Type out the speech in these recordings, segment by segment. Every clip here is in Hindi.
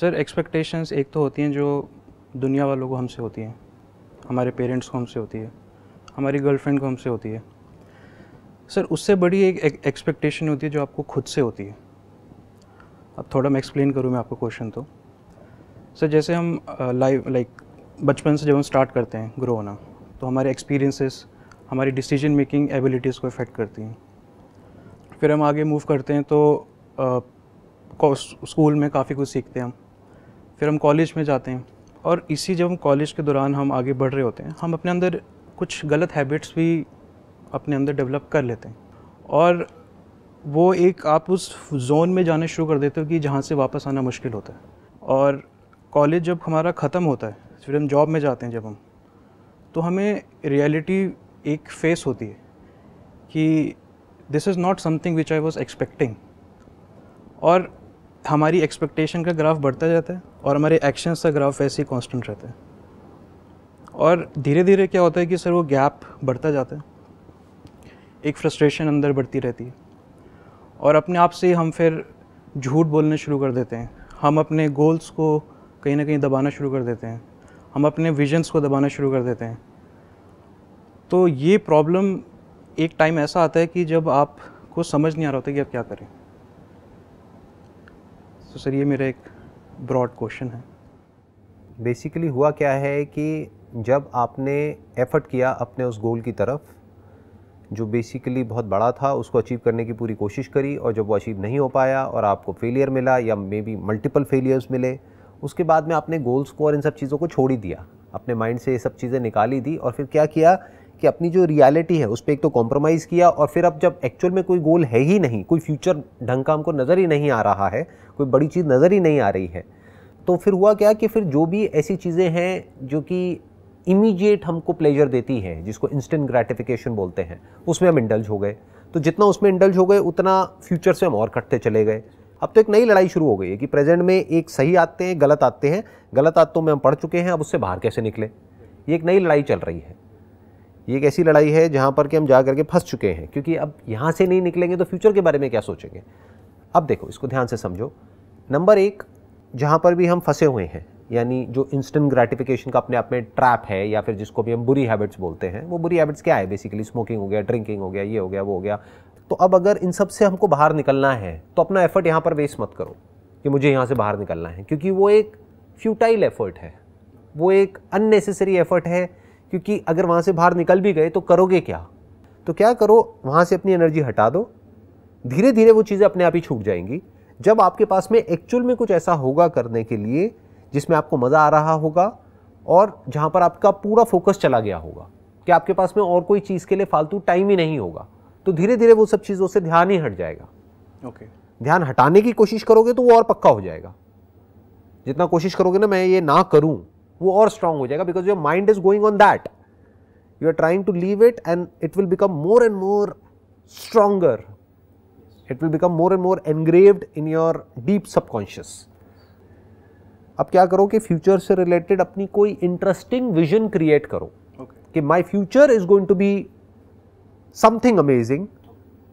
सर एक्सपेक्टेशंस एक तो होती हैं जो दुनिया वालों को हमसे होती हैं हमारे पेरेंट्स को हमसे होती है हमारी गर्लफ्रेंड को हमसे होती है सर उससे बड़ी एक एक्सपेक्टेशन होती है जो आपको खुद से होती है अब थोड़ा मैं एक्सप्लेन करूँ मैं आपको क्वेश्चन तो सर जैसे हम लाइव लाइक बचपन से जब हम स्टार्ट करते हैं ग्रो होना तो हमारे एक्सपीरियंसेस हमारी डिसीजन मेकिंग एबिलिटीज़ को इफ़ेक्ट करती हैं फिर हम आगे मूव करते हैं तो स्कूल में काफ़ी कुछ सीखते हैं हम फिर हम कॉलेज में जाते हैं और इसी जब हम कॉलेज के दौरान हम आगे बढ़ रहे होते हैं हम अपने अंदर कुछ गलत हैबिट्स भी अपने अंदर डेवलप कर लेते हैं और वो एक आप उस जोन में जाना शुरू कर देते हो कि जहाँ से वापस आना मुश्किल होता है और कॉलेज जब हमारा ख़त्म होता है फिर हम जॉब में जाते हैं जब हम तो हमें रियलिटी एक फेस होती है कि this is not something which I was expecting और हमारी एक्सपेक्टेशन का ग्राफ बढ़ता जाता है और हमारे एक्शंस का ग्राफ ऐसे ही कॉन्स्टेंट रहता है और धीरे धीरे क्या होता है कि सर वो गैप बढ़ता जाता है एक फ्रस्ट्रेशन अंदर बढ़ती रहती है और अपने आप से हम फिर झूठ बोलने शुरू कर देते हैं हम अपने गोल्स को कहीं ना कहीं दबाना शुरू कर देते हैं हम अपने विजन्स को दबाना शुरू कर देते हैं तो ये प्रॉब्लम एक टाइम ऐसा आता है कि जब आपको समझ नहीं आ रहा होता कि आप क्या करें तो सर ये मेरा एक ब्रॉड क्वेश्चन है बेसिकली हुआ क्या है कि जब आपने एफ़र्ट किया अपने उस गोल की तरफ जो बेसिकली बहुत बड़ा था उसको अचीव करने की पूरी कोशिश करी और जब वो अचीव नहीं हो पाया और आपको फेलियर मिला या मे बी मल्टीपल फेलियर्स मिले उसके बाद में आपने गोल्स को और इन सब चीज़ों को छोड़ ही दिया अपने माइंड से ये सब चीज़ें निकाली दी और फिर क्या किया कि अपनी जो रियलिटी है उस पर एक तो कॉम्प्रोमाइज़ किया और फिर अब जब एक्चुअल में कोई गोल है ही नहीं कोई फ्यूचर ढंग का हमको नज़र ही नहीं आ रहा है कोई बड़ी चीज़ नज़र ही नहीं आ रही है तो फिर हुआ क्या कि फिर जो भी ऐसी चीज़ें हैं जो कि इमीडिएट हमको प्लेजर देती हैं जिसको इंस्टेंट ग्रेटिफिकेशन बोलते हैं उसमें हम इंडल्ज हो गए तो जितना उसमें इंडल्ज हो गए उतना फ्यूचर से हम और कटते चले गए अब तो एक नई लड़ाई शुरू हो गई है कि प्रेजेंट में एक सही आते हैं गलत आते हैं गलत आदतों में हम पढ़ चुके हैं अब उससे बाहर कैसे निकले ये एक नई लड़ाई चल रही है ये एक ऐसी लड़ाई है जहाँ पर कि हम जा करके फंस चुके हैं क्योंकि अब यहाँ से नहीं निकलेंगे तो फ्यूचर के बारे में क्या सोचेंगे अब देखो इसको ध्यान से समझो नंबर एक जहाँ पर भी हम फंसे हुए हैं यानी जो इंस्टेंट ग्रेटिफिकेशन का अपने आप में ट्रैप है या फिर जिसको भी हम बुरी हैबिट्स बोलते हैं वो बुरी हैबिट्स क्या है बेसिकली स्मोकिंग हो गया ड्रिंकिंग हो गया ये हो गया वो हो गया तो अब अगर इन सब से हमको बाहर निकलना है तो अपना एफर्ट यहाँ पर वेस्ट मत करो कि मुझे यहाँ से बाहर निकलना है क्योंकि वो एक फ्यूटाइल एफर्ट है वो एक अननेसेसरी एफर्ट है क्योंकि अगर वहाँ से बाहर निकल भी गए तो करोगे क्या तो क्या करो वहाँ से अपनी एनर्जी हटा दो धीरे धीरे वो चीज़ें अपने आप ही छूट जाएंगी जब आपके पास में एक्चुअल में कुछ ऐसा होगा करने के लिए जिसमें आपको मज़ा आ रहा होगा और जहाँ पर आपका पूरा फोकस चला गया होगा कि आपके पास में और कोई चीज़ के लिए फालतू टाइम ही नहीं होगा तो धीरे धीरे वो सब चीज़ों से ध्यान ही हट जाएगा ओके okay. ध्यान हटाने की कोशिश करोगे तो वो और पक्का हो जाएगा जितना कोशिश करोगे ना मैं ये ना करूँ वो और स्ट्रांग हो जाएगा because your mind is going on that you are trying to leave it and it will become more and more stronger it will become more and more engraved in your deep subconscious अब क्या करो कि फ्यूचर से रिलेटेड अपनी कोई इंटरेस्टिंग विजन क्रिएट करो कि my future is going to be something amazing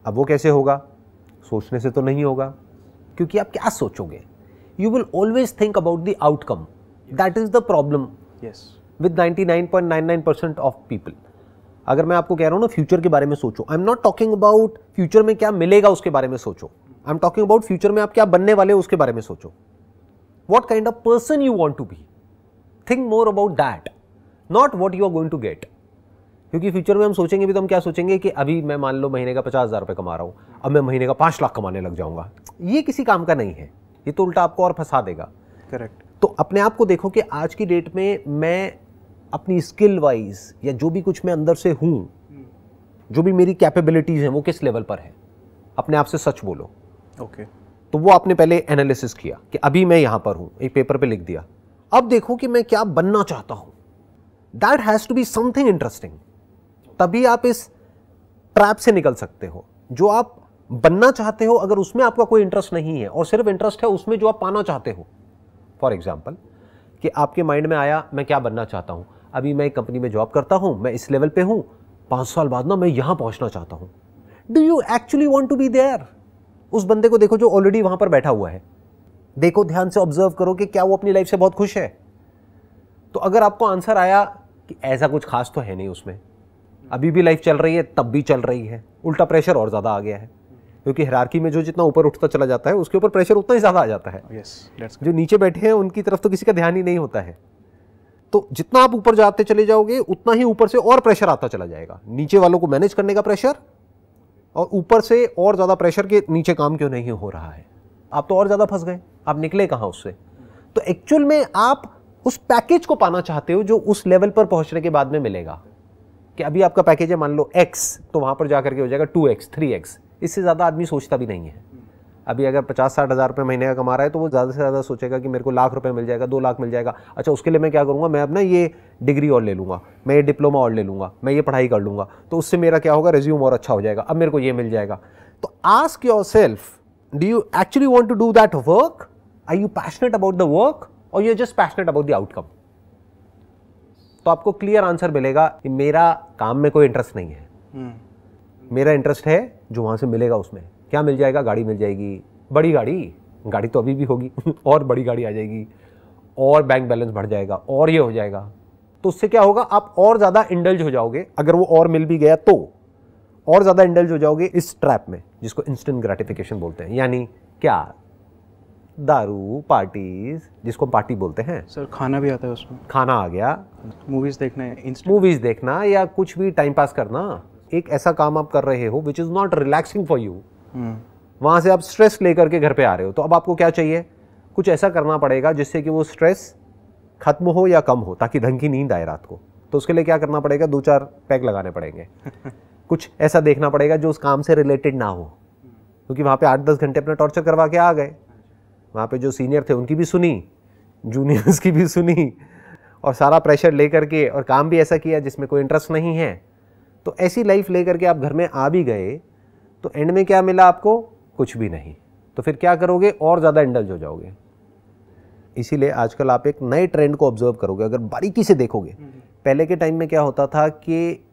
अब वो कैसे होगा सोचने से तो नहीं होगा क्योंकि आप क्या सोचोगे you will always think about the outcome that is the problem yes with 99.99% of people अगर मैं आपको कह रहा हूँ ना फ्यूचर के बारे में सोचो I am not talking about future में क्या मिलेगा उसके बारे में सोचो I am talking about future में आप क्या बनने वाले हो उसके बारे में सोचो what kind of person you want to be think more about that not what you are going to get क्योंकि फ्यूचर में हम सोचेंगे भी तो हम क्या सोचेंगे कि अभी मैं मान लो महीने का पचास हज़ार रुपये कमा रहा हूँ अब मैं महीने का पाँच लाख कमाने लग जाऊंगा ये किसी काम का नहीं है ये तो उल्टा आपको और फंसा देगा करेक्ट तो अपने आप को देखो कि आज की डेट में मैं अपनी स्किल वाइज या जो भी कुछ मैं अंदर से हूँ जो भी मेरी कैपेबिलिटीज़ हैं वो किस लेवल पर है अपने आप से सच बोलो ओके okay. तो वो आपने पहले एनालिसिस किया कि अभी मैं यहाँ पर हूँ एक पेपर पे लिख दिया अब देखो कि मैं क्या बनना चाहता हूँ that has to be something interesting तभी आप इस ट्रैप से निकल सकते हो जो आप बनना चाहते हो अगर उसमें आपका कोई इंटरेस्ट नहीं है और सिर्फ इंटरेस्ट है उसमें जो आप पाना चाहते हो फॉर एग्ज़ाम्पल कि आपके माइंड में आया मैं क्या बनना चाहता हूँ अभी मैं एक कंपनी में जॉब करता हूँ मैं इस लेवल पे हूँ पाँच साल बाद ना मैं यहाँ पहुँचना चाहता हूँ do you actually want to be there उस बंदे को देखो जो ऑलरेडी वहाँ पर बैठा हुआ है देखो ध्यान से ऑब्जर्व करो कि क्या वो अपनी लाइफ से बहुत खुश है तो अगर आपको आंसर आया कि ऐसा कुछ खास तो है नहीं उसमें अभी भी लाइफ चल रही है तब भी चल रही है उल्टा प्रेशर और ज़्यादा आ गया है क्योंकि हरारकी में जो जितना ऊपर उठता चला जाता है उसके ऊपर प्रेशर उतना ही ज़्यादा आ जाता है yes, जो नीचे बैठे हैं उनकी तरफ तो किसी का ध्यान ही नहीं होता है तो जितना आप ऊपर जाते चले जाओगे उतना ही ऊपर से और प्रेशर आता चला जाएगा नीचे वालों को मैनेज करने का प्रेशर और ऊपर से और ज़्यादा प्रेशर के नीचे काम क्यों नहीं हो रहा है आप तो और ज़्यादा फंस गए आप निकले कहाँ उससे तो एक्चुअल में आप उस पैकेज को पाना चाहते हो जो उस लेवल पर पहुंचने के बाद में मिलेगा कि अभी आपका पैकेज है मान लो एक्स तो वहां पर जाकर के हो जाएगा टू एक्स थ्री एक्स इससे ज़्यादा आदमी सोचता भी नहीं है अभी अगर पचास साठ हज़ार रुपये महीने का कमा रहा है तो वो ज़्यादा से ज़्यादा सोचेगा कि मेरे को लाख रुपये मिल जाएगा दो लाख मिल जाएगा अच्छा उसके लिए मैं क्या करूँगा मैं अपना ये डिग्री और ले लूँगा मैं ये डिप्लोमा और ले लूँगा मैं ये पढ़ाई कर लूँगा तो उससे मेरा क्या होगा रेज्यूम और अच्छा हो जाएगा अब मेरे को ये मिल जाएगा तो ask yourself do you actually want to do that work I you passionate about the work और you just passionate about the outcome तो आपको क्लियर आंसर मिलेगा कि मेरा काम में कोई इंटरेस्ट नहीं है hmm. मेरा इंटरेस्ट है जो वहाँ से मिलेगा उसमें क्या मिल जाएगा गाड़ी मिल जाएगी बड़ी गाड़ी गाड़ी तो अभी भी होगी और बड़ी गाड़ी आ जाएगी और बैंक बैलेंस बढ़ जाएगा और ये हो जाएगा तो उससे क्या होगा आप और ज़्यादा इंडल्ज हो जाओगे अगर वो और मिल भी गया तो और ज़्यादा इंडल्ज हो जाओगे इस ट्रैप में जिसको इंस्टेंट ग्रेटिफिकेशन बोलते हैं यानी क्या दारू पार्टीज जिसको पार्टी बोलते हैं सर खाना भी आता है उसमें खाना आ गया मूवीज़ देखना मूवीज़ देखना या कुछ भी टाइम पास करना एक ऐसा काम आप कर रहे हो which is not relaxing for you वहां से आप स्ट्रेस लेकर के घर पे आ रहे हो तो अब आपको क्या चाहिए कुछ ऐसा करना पड़ेगा जिससे कि वो स्ट्रेस खत्म हो या कम हो ताकि धन की नींद आए रात को तो उसके लिए क्या करना पड़ेगा दो चार पैक लगाने पड़ेंगे कुछ ऐसा देखना पड़ेगा जो उस काम से रिलेटेड ना हो क्योंकि वहाँ पे आठ दस घंटे अपना टॉर्चर करवा के आ गए वहाँ पे जो सीनियर थे उनकी भी सुनी जूनियर्स की भी सुनी और सारा प्रेशर ले करके और काम भी ऐसा किया जिसमें कोई इंटरेस्ट नहीं है तो ऐसी लाइफ लेकर के आप घर में आ भी गए तो एंड में क्या मिला आपको कुछ भी नहीं तो फिर क्या करोगे और ज़्यादा इंडल्ज हो जाओगे इसीलिए आजकल आप एक नए ट्रेंड को ऑब्जर्व करोगे अगर बारीकी से देखोगे हम्म। पहले के टाइम में क्या होता था कि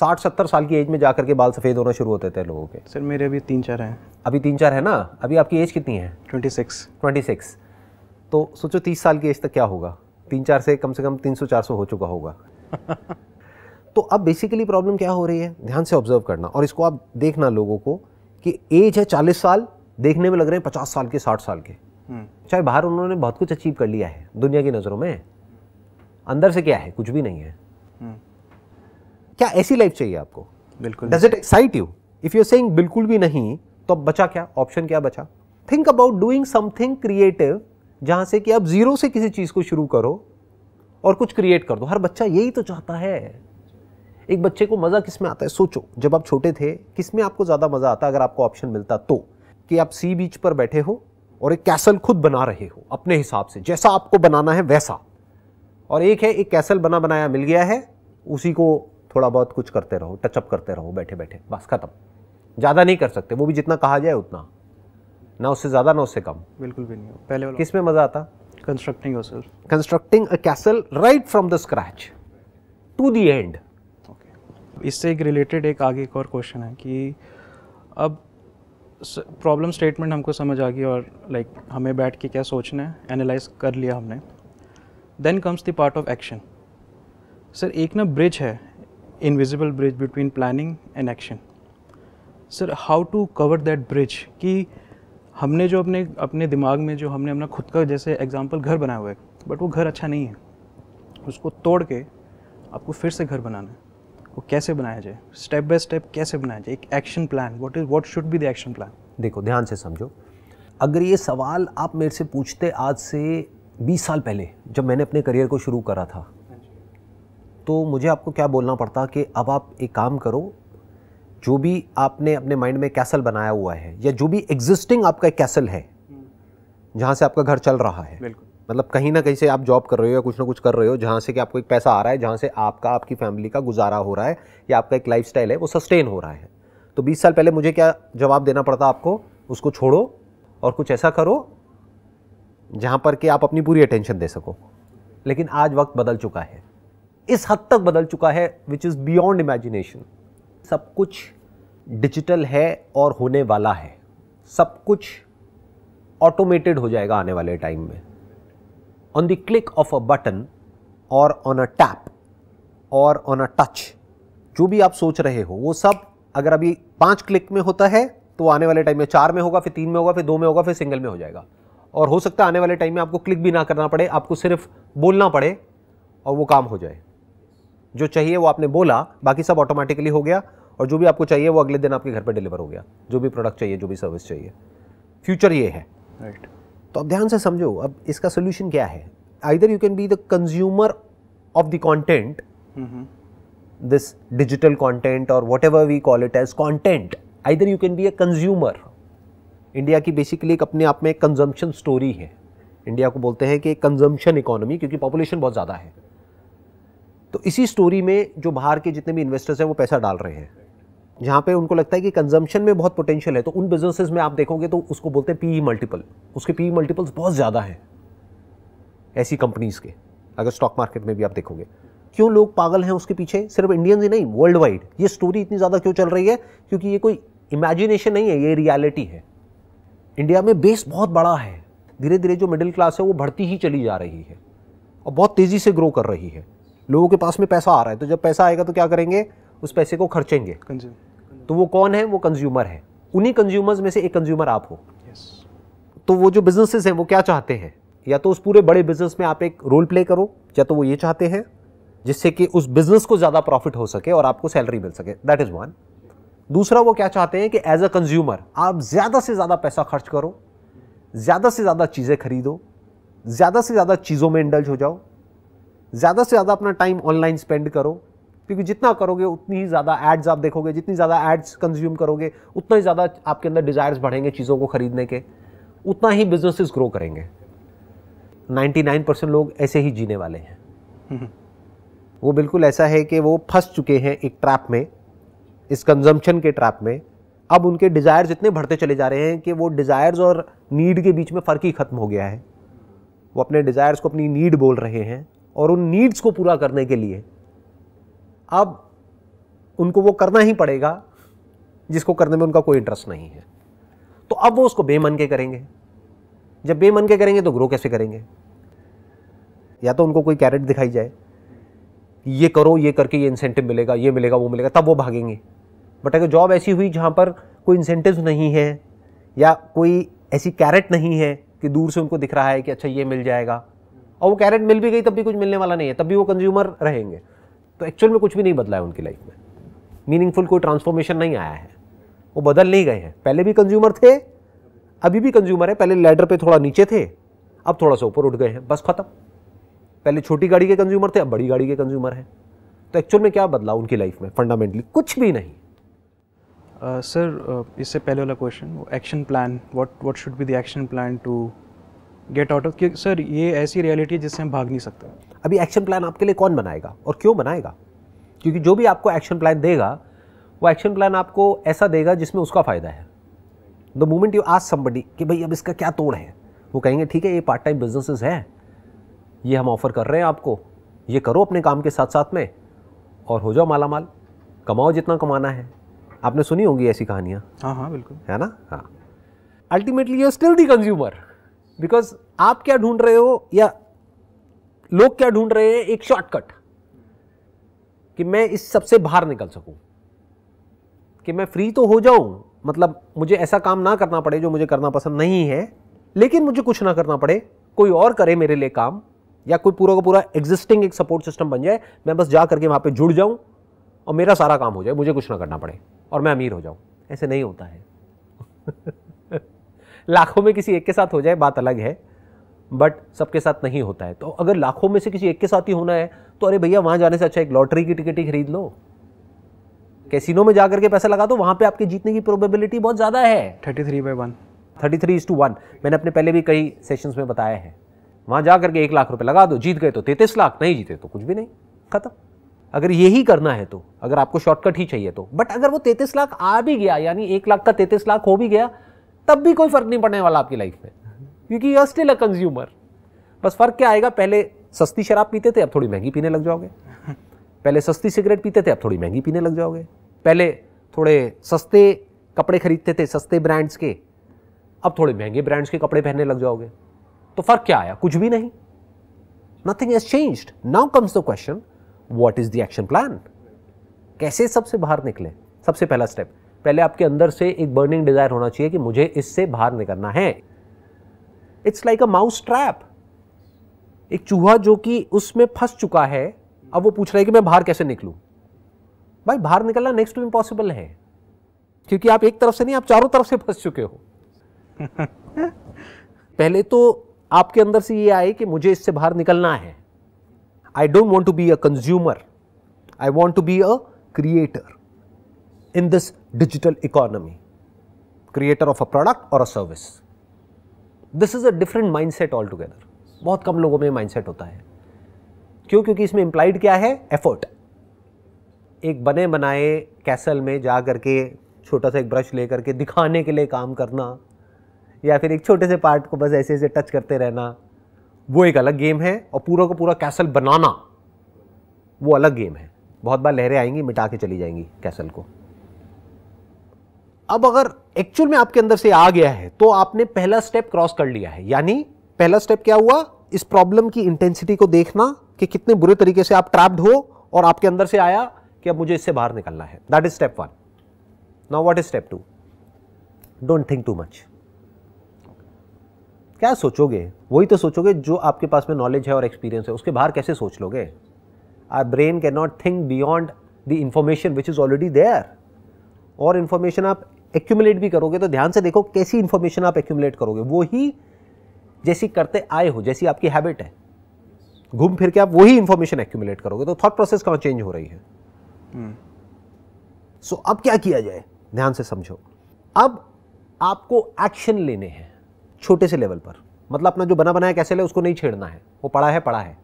साठ सत्तर साल की एज में जाकर के बाल सफ़ेद होना शुरू होते थे लोगों के सर मेरे अभी तीन चार हैं अभी तीन चार है ना अभी आपकी एज कितनी है ट्वेंटी सिक्स ट्वेंटी सिक्स तो सोचो तीस साल की एज तक क्या होगा तीन चार से कम से कम तीन सौ चार सौ हो चुका होगा तो अब बेसिकली प्रॉब्लम क्या हो रही है ध्यान से ऑब्जर्व करना और इसको आप देखना लोगों को कि एज है चालीस साल देखने में लग रहे हैं पचास साल के साठ साल के हम्म। चाहे बाहर उन्होंने बहुत कुछ अचीव कर लिया है दुनिया की नज़रों में अंदर से क्या है कुछ भी नहीं है हम्म। क्या ऐसी लाइफ चाहिए आपको बिल्कुल does it excite you if you saying बिल्कुल भी नहीं तो अब बचा क्या ऑप्शन क्या बचा think about doing something creative जहां से कि आप जीरो से किसी चीज को शुरू करो और कुछ क्रिएट कर दो हर बच्चा यही तो चाहता है एक बच्चे को मज़ा किस में आता है सोचो जब आप छोटे थे किस में आपको ज़्यादा मज़ा आता अगर आपको ऑप्शन मिलता तो कि आप सी बीच पर बैठे हो और एक कैसल खुद बना रहे हो अपने हिसाब से जैसा आपको बनाना है वैसा और एक है एक कैसल बना बनाया मिल गया है उसी को थोड़ा बहुत कुछ करते रहो टचअप करते रहो बैठे बैठे बस ख़त्म ज़्यादा नहीं कर सकते वो भी जितना कहा जाए उतना ना उससे ज़्यादा ना उससे कम बिल्कुल भी नहीं पहले किस में मज़ा आता constructing constructing a castle right from the scratch to the end इससे एक रिलेटेड एक आगे एक और क्वेश्चन है कि अब प्रॉब्लम स्टेटमेंट हमको समझ आ गई और लाइक like, हमें बैठ के क्या सोचना है एनालाइज कर लिया हमने then comes the part of action sir एक ना ब्रिज है invisible bridge between planning and action sir how to cover that bridge कि हमने जो अपने अपने दिमाग में जो हमने अपना खुद का जैसे एग्जाम्पल घर बनाया हुआ है बट वो घर अच्छा नहीं है उसको तोड़ के आपको फिर से घर बनाना है को कैसे बनाया जाए स्टेप बाय स्टेप कैसे बनाया जाए एक action plan what is what should be the action plan देखो ध्यान से समझो अगर ये सवाल आप मेरे से पूछते आज से 20 साल पहले जब मैंने अपने करियर को शुरू करा था तो मुझे आपको क्या बोलना पड़ता कि अब आप एक काम करो जो भी आपने अपने माइंड में कैसल बनाया हुआ है या जो भी एग्जिस्टिंग आपका कैसल है जहाँ से आपका घर चल रहा है बिल्कुल मतलब कहीं ना कहीं से आप जॉब कर रहे हो या कुछ ना कुछ कर रहे हो जहाँ से कि आपको एक पैसा आ रहा है जहाँ से आपका आपकी फैमिली का गुजारा हो रहा है या आपका एक लाइफ है वो सस्टेन हो रहा है तो बीस साल पहले मुझे क्या जवाब देना पड़ता आपको उसको छोड़ो और कुछ ऐसा करो जहाँ पर कि आप अपनी पूरी अटेंशन दे सको लेकिन आज वक्त बदल चुका है इस हद तक बदल चुका है विच इज़ बियॉन्ड इमेजिनेशन सब कुछ डिजिटल है और होने वाला है सब कुछ ऑटोमेटेड हो जाएगा आने वाले टाइम में on the click of a button or on a tap or on a touch जो भी आप सोच रहे हो वो सब अगर अभी पांच क्लिक में होता है तो आने वाले टाइम में चार में होगा फिर तीन में होगा फिर दो में होगा फिर सिंगल में हो जाएगा और हो सकता है आने वाले टाइम में आपको क्लिक भी ना करना पड़े आपको सिर्फ बोलना पड़े और वो काम हो जाए जो चाहिए वो आपने बोला बाकी सब ऑटोमेटिकली हो गया और जो भी आपको चाहिए वो अगले दिन आपके घर पर डिलीवर हो गया जो भी प्रोडक्ट चाहिए जो भी सर्विस चाहिए फ्यूचर ये है राइट right. तो अब ध्यान से समझो अब इसका सोल्यूशन क्या है either you can be the consumer of the content this digital content और whatever we call it as content either you can be a consumer India की बेसिकली एक अपने आप में एक कंजम्पशन स्टोरी है इंडिया को बोलते हैं कि कंजम्पशन इकोनॉमी क्योंकि पॉपुलेशन बहुत ज़्यादा है तो इसी स्टोरी में जो बाहर के जितने भी इन्वेस्टर्स हैं वो पैसा डाल रहे हैं जहाँ पे उनको लगता है कि कंजम्पशन में बहुत पोटेंशियल है तो उन बिजनेसेस में आप देखोगे तो उसको बोलते हैं पी मल्टीपल e उसके पी मल्टीपल्स e बहुत ज़्यादा हैं ऐसी कंपनीज़ के अगर स्टॉक मार्केट में भी आप देखोगे क्यों लोग पागल हैं उसके पीछे सिर्फ इंडियंस ही नहीं वर्ल्ड वाइड ये स्टोरी इतनी ज़्यादा क्यों चल रही है क्योंकि ये कोई इमेजिनेशन नहीं है ये रियलिटी है इंडिया में बेस बहुत बड़ा है धीरे धीरे जो मिडिल क्लास है वो बढ़ती ही चली जा रही है और बहुत तेज़ी से ग्रो कर रही है लोगों के पास में पैसा आ रहा है तो जब पैसा आएगा तो क्या करेंगे उस पैसे को खर्चेंगे हाँ तो वो कौन है वो कंज्यूमर है उन्हीं कंज्यूमर्स में से एक कंज्यूमर आप हो yes. तो वो जो बिजनेसेस हैं वो क्या चाहते हैं या तो उस पूरे बड़े बिजनेस में आप एक रोल प्ले करो या तो वो ये चाहते हैं जिससे कि उस बिजनेस को ज़्यादा प्रॉफिट हो सके और आपको सैलरी मिल सके दैट इज़ वन दूसरा वो क्या चाहते हैं कि एज अ कंज्यूमर आप ज़्यादा से ज़्यादा पैसा खर्च करो ज़्यादा से ज़्यादा चीज़ें खरीदो ज़्यादा से ज़्यादा चीज़ों में इंडल्ज हो जाओ ज़्यादा से ज़्यादा अपना टाइम ऑनलाइन स्पेंड करो क्योंकि जितना करोगे उतनी ही ज़्यादा एड्स आप देखोगे जितनी ज़्यादा एड्स कंज्यूम करोगे उतना ही ज़्यादा आपके अंदर डिज़ायर्स बढ़ेंगे चीज़ों को ख़रीदने के उतना ही बिजनेसेस ग्रो करेंगे 99 परसेंट लोग ऐसे ही जीने वाले हैं वो बिल्कुल ऐसा है कि वो फंस चुके हैं एक ट्रैप में इस कंजम्पशन के ट्रैप में अब उनके डिज़ायर्स इतने बढ़ते चले जा रहे हैं कि वो डिज़ायर्स और नीड के बीच में फ़र्क ही ख़त्म हो गया है वो अपने डिज़ायर्स को अपनी नीड बोल रहे हैं और उन नीड्स को पूरा करने के लिए अब उनको वो करना ही पड़ेगा जिसको करने में उनका कोई इंटरेस्ट नहीं है तो अब वो उसको बेमन के करेंगे जब बेमन के करेंगे तो ग्रो कैसे करेंगे या तो उनको कोई कैरेट दिखाई जाए ये करो ये करके ये इंसेंटिव मिलेगा ये मिलेगा वो मिलेगा तब वो भागेंगे बट अगर जॉब ऐसी हुई जहाँ पर कोई इंसेंटिव नहीं है या कोई ऐसी कैरेट नहीं है कि दूर से उनको दिख रहा है कि अच्छा ये मिल जाएगा और वो कैरेट मिल भी गई तब भी कुछ मिलने वाला नहीं है तब भी वो कंज्यूमर रहेंगे तो एक्चुअल में कुछ भी नहीं बदला है उनकी लाइफ में मीनिंगफुल कोई ट्रांसफॉर्मेशन नहीं आया है वो बदल नहीं गए हैं पहले भी कंज्यूमर थे अभी भी कंज्यूमर है पहले लैडर पे थोड़ा नीचे थे अब थोड़ा सा ऊपर उठ गए हैं बस खत्म पहले छोटी गाड़ी के कंज्यूमर थे अब बड़ी गाड़ी के कंज्यूमर हैं तो एक्चुअल में क्या बदला उनकी लाइफ में फंडामेंटली कुछ भी नहीं सर uh, uh, इससे पहले वाला question action plan what what should be the action plan to get out of sir ये ऐसी रियलिटी है जिससे हम भाग नहीं सकते अभी एक्शन प्लान आपके लिए कौन बनाएगा और क्यों बनाएगा क्योंकि जो भी आपको एक्शन प्लान देगा वो एक्शन प्लान आपको ऐसा देगा जिसमें उसका फ़ायदा है द मोमेंट यू आज समबडी कि भाई अब इसका क्या तोड़ है वो कहेंगे ठीक है ये पार्ट टाइम बिजनेसेस हैं ये हम ऑफ़र कर रहे हैं आपको ये करो अपने काम के साथ साथ में और हो जाओ माला माल कमाओ जितना कमाना है आपने सुनी होंगी ऐसी कहानियाँ हाँ हाँ बिल्कुल है ना हाँ ultimately you still the consumer because आप क्या ढूंढ रहे हो या लोग क्या ढूंढ रहे हैं एक शॉर्टकट कि मैं इस सबसे बाहर निकल सकूं कि मैं फ्री तो हो जाऊं मतलब मुझे ऐसा काम ना करना पड़े जो मुझे करना पसंद नहीं है लेकिन मुझे कुछ ना करना पड़े कोई और करे मेरे लिए काम या कोई पूरा का पूरा एग्जिस्टिंग एक सपोर्ट सिस्टम बन जाए मैं बस जा करके वहां पे जुड़ जाऊँ और मेरा सारा काम हो जाए मुझे कुछ ना करना पड़े और मैं अमीर हो जाऊँ ऐसे नहीं होता है लाखों में किसी एक के साथ हो जाए बात अलग है बट सबके साथ नहीं होता है तो अगर लाखों में से किसी एक के साथ ही होना है तो अरे भैया वहां जाने से अच्छा एक लॉटरी की टिकट ही खरीद लो कैसीनो में जाकर के पैसा लगा दो वहां पे आपके जीतने की प्रोबेबिलिटी बहुत ज़्यादा है thirty three by one thirty three is two one मैंने अपने पहले भी कई सेशंस में बताया है वहां जा करके एक लाख रुपए लगा दो जीत गए तो तैतीस लाख नहीं जीते तो कुछ भी नहीं खत्म अगर यही करना है तो अगर आपको शॉर्टकट ही चाहिए तो बट अगर वो तैतीस लाख आ भी गया यानी एक लाख का तैतीस लाख हो भी गया तब भी कोई फर्क नहीं पड़ने वाला आपकी लाइफ में क्योंकि you are still a consumer बस फर्क क्या आएगा पहले सस्ती शराब पीते थे अब थोड़ी महंगी पीने लग जाओगे पहले सस्ती सिगरेट पीते थे अब थोड़ी महंगी पीने लग जाओगे पहले थोड़े सस्ते कपड़े खरीदते थे सस्ते ब्रांड्स के अब थोड़े महंगे ब्रांड्स के कपड़े पहनने लग जाओगे तो फर्क क्या आया कुछ भी नहीं nothing as changed now comes the question what is the action plan कैसे सबसे बाहर निकले सबसे पहला स्टेप पहले आपके अंदर से एक बर्निंग डिजायर होना चाहिए कि मुझे इससे बाहर निकलना है it's like a mouse trap एक चूहा जो कि उसमें फंस चुका है अब वो पूछ रहा है कि मैं बाहर कैसे निकलू भाई बाहर निकलना नेक्स्ट टू इम्पॉसिबल है क्योंकि आप एक तरफ से नहीं आप चारों तरफ से फंस चुके हो पहले तो आपके अंदर से ये आए कि मुझे इससे बाहर निकलना है I don't want to be a consumer I want to be a creator in this digital economy creator of a product और a service this is a different mindset altogether बहुत कम लोगों में माइंड सेट होता है क्यों क्योंकि इसमें इम्प्लाइड क्या है एफर्ट एक बने बनाए कैसल में जा करके छोटा सा एक ब्रश ले करके दिखाने के लिए काम करना या फिर एक छोटे से पार्ट को बस ऐसे ऐसे टच करते रहना वो एक अलग गेम है और पूरा का पूरा कैसल बनाना वो अलग गेम है बहुत बार लहरें आएंगी मिटा के चली जाएंगी कैसल को अब अगर एक्चुअल में आपके अंदर से आ गया है तो आपने पहला स्टेप क्रॉस कर लिया है यानी पहला स्टेप क्या हुआ इस प्रॉब्लम की इंटेंसिटी को देखना कि कितने बुरे तरीके से आप ट्रैप्ड हो और आपके अंदर से आया कि अब मुझे इससे बाहर निकलना है that is step one now what is step two don't think too much क्या सोचोगे वही तो सोचोगे जो आपके पास में नॉलेज है और एक्सपीरियंस है उसके बाहर कैसे सोच लोगे our brain can not think beyond the information which is already there और इन्फॉर्मेशन आप एक्यूमुलेट भी करोगे तो ध्यान से देखो कैसी इन्फॉर्मेशन आप एक्यूमुलेट करोगे वो ही जैसी करते आए हो जैसी आपकी हैबिट है घूम फिर के आप वही इन्फॉर्मेशन एक्यूमुलेट करोगे तो थॉट प्रोसेस कहाँ चेंज हो रही है सो हम्म। hmm. so, अब क्या किया जाए ध्यान से समझो अब आपको एक्शन लेने हैं छोटे से लेवल पर मतलब अपना जो बना बनाया कैसे ले उसको नहीं छेड़ना है वो पढ़ा है पढ़ा है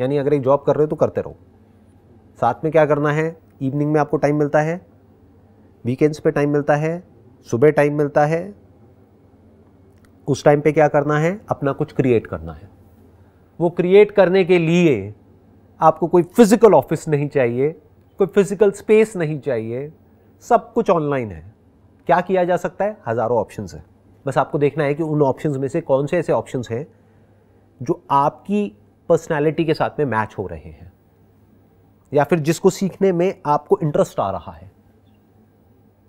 यानी अगर एक जॉब कर रहे हो तो करते रहो साथ में क्या करना है इवनिंग में आपको टाइम मिलता है वीकेंड्स पे टाइम मिलता है सुबह टाइम मिलता है उस टाइम पे क्या करना है अपना कुछ क्रिएट करना है वो क्रिएट करने के लिए आपको कोई फिज़िकल ऑफिस नहीं चाहिए कोई फिज़िकल स्पेस नहीं चाहिए सब कुछ ऑनलाइन है क्या किया जा सकता है हज़ारों ऑप्शन है बस आपको देखना है कि उन ऑप्शन में से कौन से ऐसे ऑप्शन हैं जो आपकी पर्सनैलिटी के साथ में मैच हो रहे हैं या फिर जिसको सीखने में आपको इंटरेस्ट आ रहा है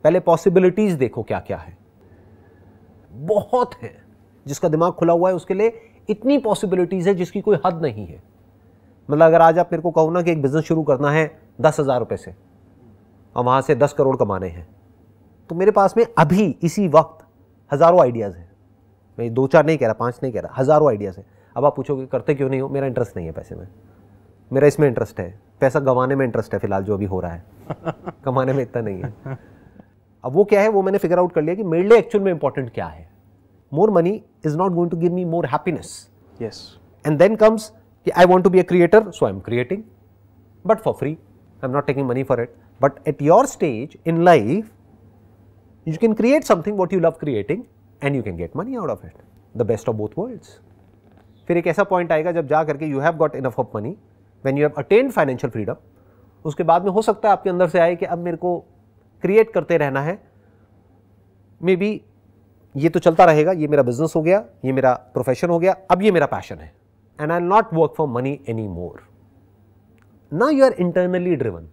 पहले पॉसिबिलिटीज देखो क्या क्या है बहुत है जिसका दिमाग खुला हुआ है उसके लिए इतनी पॉसिबिलिटीज़ है जिसकी कोई हद नहीं है मतलब अगर आज आप मेरे को कहो ना कि एक बिज़नेस शुरू करना है दस हज़ार रुपए से और वहां से दस करोड़ कमाने हैं तो मेरे पास में अभी इसी वक्त हज़ारों आइडियाज़ हैं मैं दो चार नहीं कह रहा पांच नहीं कह रहा हज़ारों आइडियाज़ हैं अब आप पूछोगे करते क्यों नहीं हो मेरा इंटरेस्ट नहीं है पैसे में मेरा इसमें इंटरेस्ट है पैसा गंवाने में इंटरेस्ट है फिलहाल जो अभी हो रहा है कमाने में इतना नहीं है अब वो क्या है वो मैंने फिगर आउट कर लिया कि मेरे लिए एक्चुअल में इंपॉर्टेंट क्या है more money is not going to give me more happiness yes and then comes कि I want to be a creator so I am creating but for free I am not taking money for it but at your stage in life you can create something what you love creating and you can get money out of it the best of both world फिर एक ऐसा पॉइंट आएगा जब जा करके you have got enough of money when you have attain financial freedom उसके बाद में हो सकता है आपके अंदर से आए कि अब मेरे को क्रिएट करते रहना है मे बी ये तो चलता रहेगा ये मेरा बिजनेस हो गया ये मेरा प्रोफेशन हो गया अब ये मेरा पैशन है and I not work for money any more ना यू आर इंटरनली ड्रिवन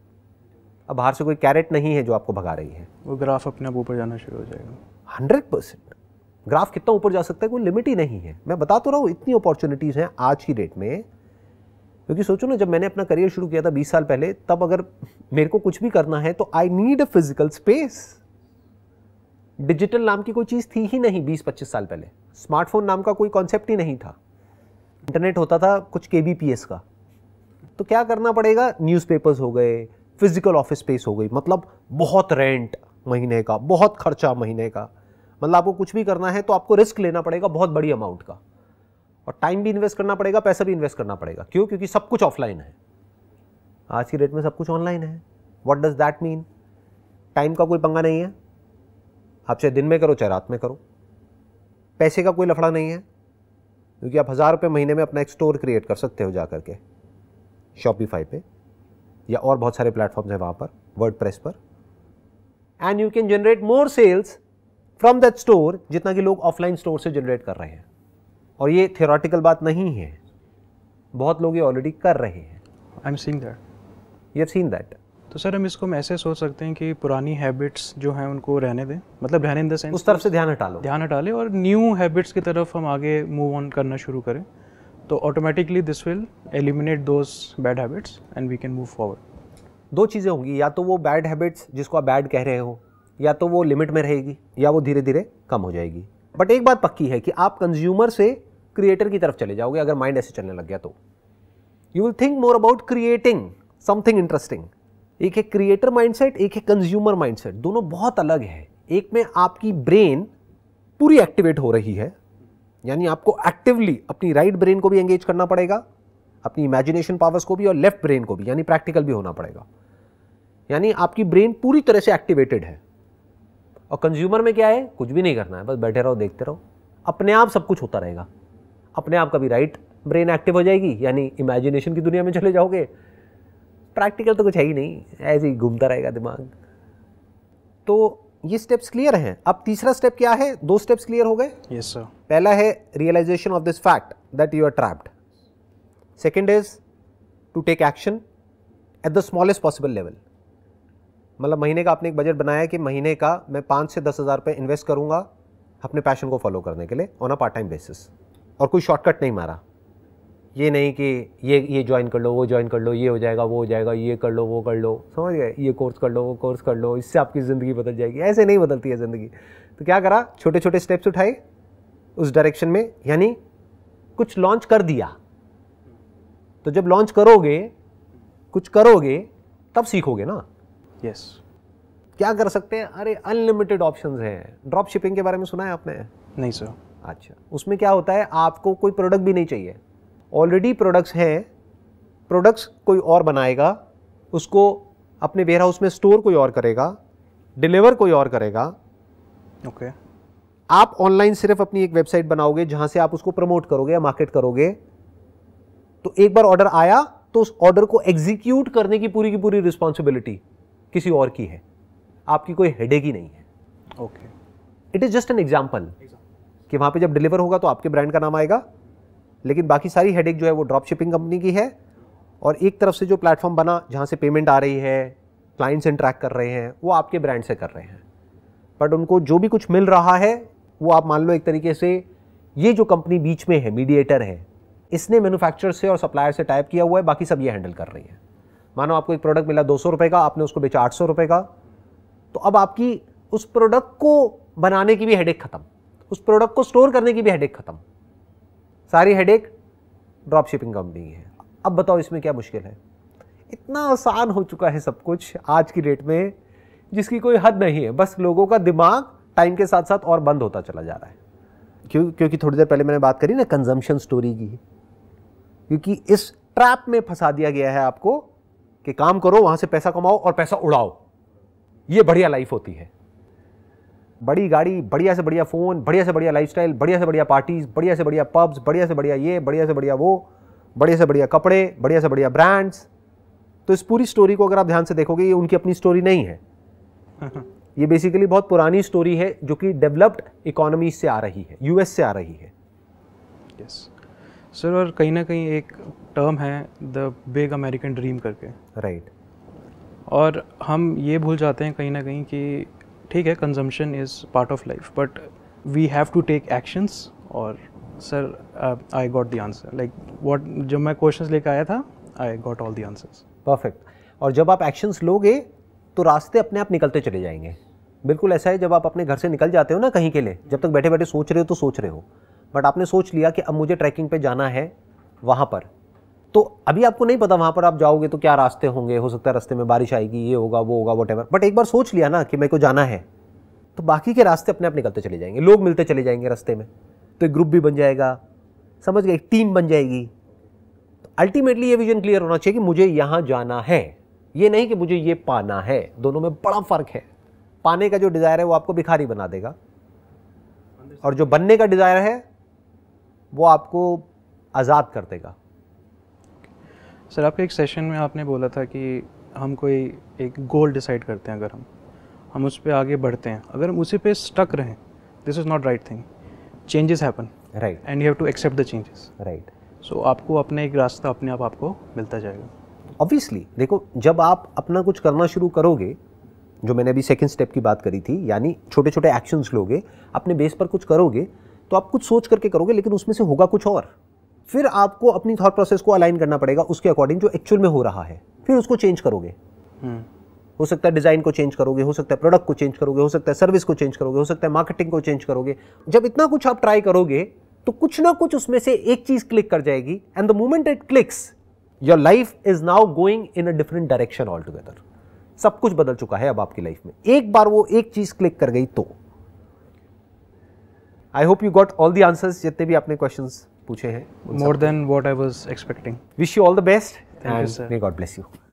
अब बाहर से कोई कैरेट नहीं है जो आपको भगा रही है वो ग्राफ अपने आप ऊपर जाना शुरू हो जाएगा हंड्रेड परसेंट ग्राफ कितना ऊपर जा सकता है कोई लिमिट ही नहीं है मैं बता तो रहा हूँ इतनी अपॉर्चुनिटीज़ हैं आज की डेट में क्योंकि सोचो ना जब मैंने अपना करियर शुरू किया था बीस साल पहले तब अगर मेरे को कुछ भी करना है तो I need a physical space digital नाम की कोई चीज़ थी ही नहीं बीस पच्चीस साल पहले स्मार्टफोन नाम का कोई कॉन्सेप्ट ही नहीं था इंटरनेट होता था कुछ के का तो क्या करना पड़ेगा न्यूज़पेपर्स हो गए फिजिकल ऑफिस स्पेस हो गई मतलब बहुत रेंट महीने का बहुत खर्चा महीने का मतलब आपको कुछ भी करना है तो आपको रिस्क लेना पड़ेगा बहुत बड़ी अमाउंट का और टाइम भी इन्वेस्ट करना पड़ेगा पैसा भी इन्वेस्ट करना पड़ेगा क्यों क्योंकि सब कुछ ऑफलाइन है आज की डेट में सब कुछ ऑनलाइन है what does that mean time का कोई पंगा नहीं है आप चाहे दिन में करो चाहे रात में करो पैसे का कोई लफड़ा नहीं है क्योंकि आप हज़ार रुपये महीने में अपना एक स्टोर क्रिएट कर सकते हो जा कर के शॉपीफाई पे या और बहुत सारे प्लेटफॉर्म्स हैं वहाँ पर वर्ड पर and you can generate more sales from that store जितना कि लोग ऑफलाइन स्टोर से जनरेट कर रहे हैं और ये थियोरटिकल बात नहीं है बहुत लोग ये ऑलरेडी कर रहे हैं I am seen that you seen that तो सर हम इसको हम ऐसे सोच सकते हैं कि पुरानी हैबिट्स जो हैं उनको रहने दें मतलब रहने इन द सेंस उस तरफ से ध्यान हटा लो ध्यान हटा लें और न्यू हैबिट्स की तरफ हम आगे मूव ऑन करना शुरू करें तो automatically this will eliminate those bad habits and we can move forward दो चीज़ें होंगी या तो वो बैड हैबिट्स जिसको आप बैड कह रहे हो या तो वो लिमिट में रहेगी या वो धीरे धीरे कम हो जाएगी बट एक बात पक्की है कि आप कंज्यूमर से क्रिएटर की तरफ चले जाओगे अगर माइंड ऐसे चलने लग गया तो you will think more about creating something interesting एक है क्रिएटर माइंडसेट एक है कंज्यूमर माइंडसेट दोनों बहुत अलग है एक में आपकी ब्रेन पूरी एक्टिवेट हो रही है यानी आपको एक्टिवली अपनी राइट right ब्रेन को भी एंगेज करना पड़ेगा अपनी इमेजिनेशन पावर्स को भी और लेफ्ट ब्रेन को भी यानी प्रैक्टिकल भी होना पड़ेगा यानी आपकी ब्रेन पूरी तरह से एक्टिवेटेड है और कंज्यूमर में क्या है कुछ भी नहीं करना है बस बैठे रहो देखते रहो अपने आप सब कुछ होता रहेगा अपने आप कभी राइट ब्रेन एक्टिव हो जाएगी यानी इमेजिनेशन की दुनिया में चले जाओगे प्रैक्टिकल तो कुछ है ही नहीं ऐसे ही घूमता रहेगा दिमाग तो ये स्टेप्स क्लियर हैं अब तीसरा स्टेप क्या है दो स्टेप्स क्लियर हो गए यस सर पहला है realisation of this fact that you are trapped second is to take action at the smallest possible level मतलब महीने का आपने एक बजट बनाया कि महीने का मैं पाँच से दस हज़ार रुपये इन्वेस्ट करूँगा अपने पैशन को फॉलो करने के लिए on a part time basis और कोई शॉर्टकट नहीं मारा ये नहीं कि ये ये ज्वाइन कर लो वो ज्वाइन कर लो ये हो जाएगा वो हो जाएगा ये कर लो वो कर लो समझ गए ये कोर्स कर लो वो कोर्स कर लो इससे आपकी ज़िंदगी बदल जाएगी ऐसे नहीं बदलती है ज़िंदगी तो क्या करा छोटे छोटे स्टेप्स उठाए उस डायरेक्शन में यानी कुछ लॉन्च कर दिया तो जब लॉन्च करोगे कुछ करोगे तब सीखोगे ना यस yes. क्या कर सकते हैं अरे अनलिमिटेड ऑप्शंस हैं ड्रॉप शिपिंग के बारे में सुना है आपने नहीं सर अच्छा उसमें क्या होता है आपको कोई प्रोडक्ट भी नहीं चाहिए ऑलरेडी प्रोडक्ट्स हैं प्रोडक्ट्स कोई और बनाएगा उसको अपने वेयर हाउस में स्टोर कोई और करेगा डिलीवर कोई और करेगा ओके okay. आप ऑनलाइन सिर्फ अपनी एक वेबसाइट बनाओगे जहाँ से आप उसको प्रमोट करोगे या मार्केट करोगे तो एक बार ऑर्डर आया तो उस ऑर्डर को एग्जीक्यूट करने की पूरी की पूरी रिस्पॉन्सिबिलिटी किसी और की है आपकी कोई हेडेक ही नहीं है okay it is just an example कि वहाँ पे जब डिलीवर होगा तो आपके ब्रांड का नाम आएगा लेकिन बाकी सारी हेडेक जो है वो ड्रॉप शिपिंग कंपनी की है और एक तरफ से जो प्लेटफॉर्म बना जहाँ से पेमेंट आ रही है क्लाइंट्स इंट्रैक्ट कर रहे हैं वो आपके ब्रांड से कर रहे हैं बट उनको जो भी कुछ मिल रहा है वो आप मान लो एक तरीके से ये जो कंपनी बीच में है मीडिएटर है इसने मैनुफैक्चर से और सप्लायर से टाइप किया हुआ है बाकी सब ये हैंडल कर रही है मानो आपको एक प्रोडक्ट मिला दो सौ का आपने उसको बेचा आठ सौ का तो अब आपकी उस प्रोडक्ट को बनाने की भी हेडेक ख़त्म उस प्रोडक्ट को स्टोर करने की भी हेडेक ख़त्म सारी हेडेक ड्रॉप शिपिंग कंपनी की है अब बताओ इसमें क्या मुश्किल है इतना आसान हो चुका है सब कुछ आज की डेट में जिसकी कोई हद नहीं है बस लोगों का दिमाग टाइम के साथ साथ और बंद होता चला जा रहा है क्यों क्योंकि थोड़ी देर पहले मैंने बात करी ना कंजम्पशन स्टोरी की क्योंकि इस ट्रैप में फंसा दिया गया है आपको कि काम करो वहां से पैसा कमाओ और पैसा उड़ाओ ये बढ़िया लाइफ होती है बड़ी गाड़ी बढ़िया से बढ़िया फ़ोन बढ़िया से बढ़िया लाइफस्टाइल बढ़िया से बढ़िया पार्टीज़ बढ़िया से बढ़िया पब्स बढ़िया से बढ़िया ये बढ़िया से बढ़िया वो बढ़िया से बढ़िया कपड़े बढ़िया से बढ़िया ब्रांड्स तो इस पूरी स्टोरी को अगर आप ध्यान से देखोगे ये उनकी अपनी स्टोरी नहीं है ये बेसिकली बहुत पुरानी स्टोरी है जो कि डेवलप्ड इकोनॉमी से आ रही है यूएस से आ रही है यस सर और कहीं ना कहीं एक टर्म है द बिग अमेरिकन ड्रीम करके राइट right. और हम ये भूल जाते हैं कहीं ना कहीं कि ठीक है consumption is part of life but we have to take actions और sir I got the answer like what जब मैं क्वेश्चन लेकर आया था I got all the answers perfect और जब आप एक्शंस लोगे तो रास्ते अपने आप निकलते चले जाएंगे बिल्कुल ऐसा है जब आप अपने घर से निकल जाते हो ना कहीं के लिए जब तक बैठे बैठे सोच रहे हो तो सोच रहे हो बट आपने सोच लिया कि अब मुझे ट्रैकिंग पे जाना है वहाँ पर तो अभी आपको नहीं पता वहाँ पर आप जाओगे तो क्या रास्ते होंगे हो सकता है रास्ते में बारिश आएगी ये होगा वो होगा वट बट एक बार सोच लिया ना कि मेरे को जाना है तो बाकी के रास्ते अपने आप निकलते चले जाएंगे लोग मिलते चले जाएंगे रास्ते में तो एक ग्रुप भी बन जाएगा समझ गए एक टीम बन जाएगी तो अल्टीमेटली ये विजन क्लियर होना चाहिए कि मुझे यहाँ जाना है ये नहीं कि मुझे ये पाना है दोनों में बड़ा फ़र्क है पाने का जो डिज़ायर है वो आपको भिखारी बना देगा और जो बनने का डिज़ायर है वो आपको आज़ाद कर देगा सर आपके एक सेशन में आपने बोला था कि हम कोई एक गोल डिसाइड करते हैं अगर हम हम उस पर आगे बढ़ते हैं अगर हम उसी पे स्टक रहें this is not right thing changes happen right and you have to accept the changes right so आपको अपने एक रास्ता अपने आप आपको मिलता जाएगा ऑब्वियसली देखो जब आप अपना कुछ करना शुरू करोगे जो मैंने अभी सेकेंड स्टेप की बात करी थी यानी छोटे छोटे एक्शंस लोगे अपने बेस पर कुछ करोगे तो आप कुछ सोच करके करोगे लेकिन उसमें से होगा कुछ और फिर आपको अपनी थॉट प्रोसेस को अलाइन करना पड़ेगा उसके अकॉर्डिंग जो एक्चुअल में हो रहा है फिर उसको चेंज हम्म। करोगे हो सकता है डिज़ाइन को चेंज करोगे हो सकता है प्रोडक्ट को चेंज करोगे हो सकता है सर्विस को चेंज करोगे हो सकता है मार्केटिंग को चेंज करोगे जब इतना कुछ आप ट्राई करोगे तो कुछ ना कुछ उसमें से एक चीज़ क्लिक कर जाएगी and the moment it clicks your life is now going in a different direction all together सब कुछ बदल चुका है अब आपकी लाइफ में एक बार वो एक चीज़ क्लिक कर गई तो I hope you got all the answers जितने भी आपने क्वेश्चंस पूछे हैं more than what I was expecting wish you all the best and God bless you